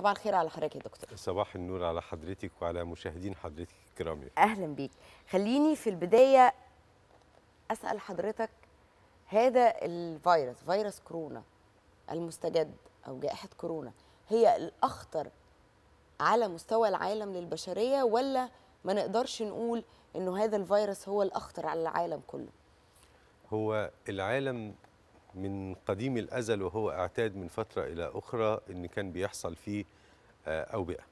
صباح الخير على حضرتك يا دكتور صباح النور على حضرتك وعلى مشاهدين حضرتك الكرام اهلا بيك خليني في البدايه اسال حضرتك هذا الفيروس فيروس كورونا المستجد او جائحه كورونا هي الاخطر على مستوى العالم للبشريه ولا ما نقدرش نقول انه هذا الفيروس هو الاخطر على العالم كله هو العالم من قديم الأزل وهو اعتاد من فترة إلى أخرى أن كان بيحصل فيه آه، أوبئة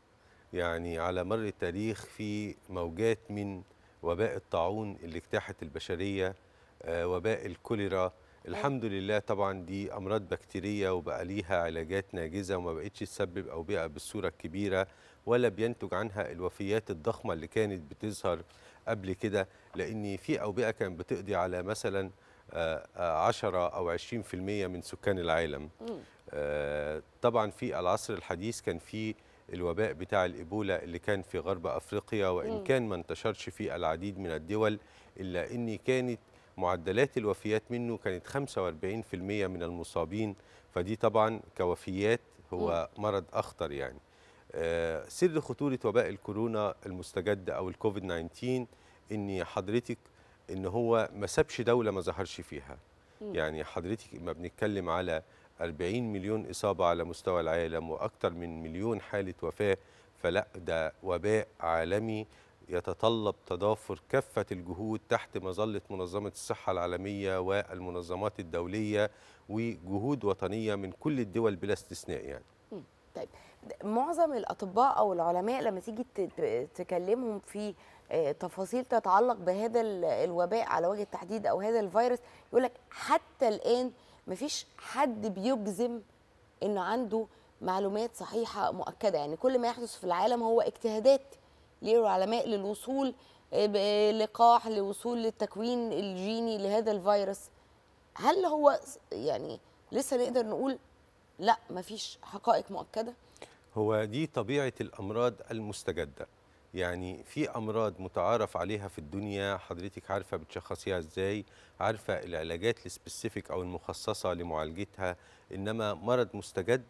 يعني على مر التاريخ في موجات من وباء الطاعون اللي اجتاحت البشرية آه، وباء الكوليرا الحمد لله طبعا دي أمراض بكتيرية وبقى ليها علاجات ناجزة وما بقتش تسبب أوبئة بالصورة الكبيرة ولا بينتج عنها الوفيات الضخمة اللي كانت بتظهر قبل كده لأن في أوبئة كانت بتقضي على مثلا 10 او 20% من سكان العالم آه، طبعا في العصر الحديث كان في الوباء بتاع الايبولا اللي كان في غرب أفريقيا وإن كان ما انتشرش في العديد من الدول إلا أن كانت معدلات الوفيات منه كانت 45% من المصابين فدي طبعا كوفيات هو مرض أخطر يعني آه، سر خطورة وباء الكورونا المستجد أو الكوفيد 19 أن حضرتك ان هو ما سابش دوله ما ظهرش فيها مم. يعني حضرتك ما بنتكلم على 40 مليون اصابه على مستوى العالم واكثر من مليون حاله وفاه فلا ده وباء عالمي يتطلب تضافر كافة الجهود تحت مظلة منظمة الصحة العالمية والمنظمات الدولية وجهود وطنية من كل الدول بلا استثناء يعني. طيب معظم الاطباء او العلماء لما تيجي تكلمهم في آه، تفاصيل تتعلق بهذا الوباء على وجه التحديد او هذا الفيروس يقول لك حتى الان مفيش حد بيجزم انه عنده معلومات صحيحه مؤكده يعني كل ما يحدث في العالم هو اجتهادات للعلماء للوصول آه، لقاح لوصول للتكوين الجيني لهذا الفيروس هل هو يعني لسه نقدر نقول لا مفيش حقائق مؤكده هو دي طبيعة الأمراض المستجدة يعني في أمراض متعارف عليها في الدنيا حضرتك عارفة بتشخصيها إزاي عارفة العلاجات السبيسيفيك أو المخصصة لمعالجتها إنما مرض مستجد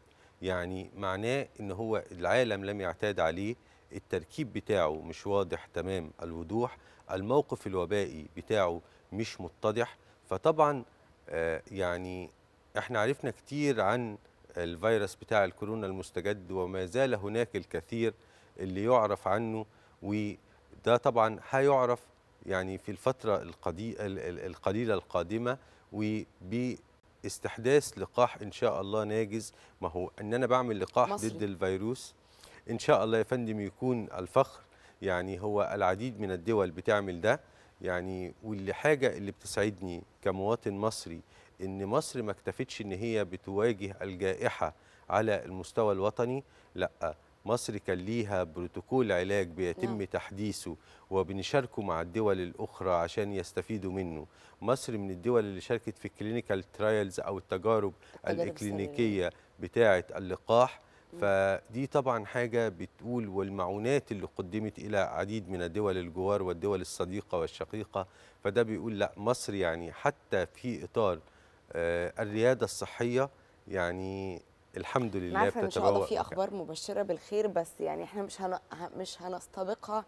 يعني معناه إن هو العالم لم يعتاد عليه التركيب بتاعه مش واضح تمام الوضوح الموقف الوبائي بتاعه مش متضح فطبعا آه، يعني احنا عرفنا كتير عن الفيروس بتاع الكورونا المستجد وما زال هناك الكثير اللي يعرف عنه وده طبعا هيعرف يعني في الفترة القليلة القادمة وباستحداث لقاح إن شاء الله ناجز ما هو أن أنا بعمل لقاح مصري. ضد الفيروس إن شاء الله يا فندم يكون الفخر يعني هو العديد من الدول بتعمل ده يعني واللي حاجة اللي بتسعدني كمواطن مصري ان مصر ما اكتفتش ان هي بتواجه الجائحه على المستوى الوطني لا مصر كان ليها بروتوكول علاج بيتم نعم. تحديثه وبنشاركه مع الدول الأخرى عشان يستفيدوا منه مصر من الدول اللي شاركت في الكلينيكال ترايلز أو التجارب الإكلينيكية بتاعة اللقاح فدي طبعا حاجة بتقول والمعونات اللي قدمت إلى عديد من الدول الجوار والدول الصديقة والشقيقة فده بيقول لا مصر يعني حتى في إطار آه، الرياده الصحيه يعني الحمد لله بتتبوأ ان شاء الله في اخبار مبشره بالخير بس يعني احنا مش هن... مش هنستبقها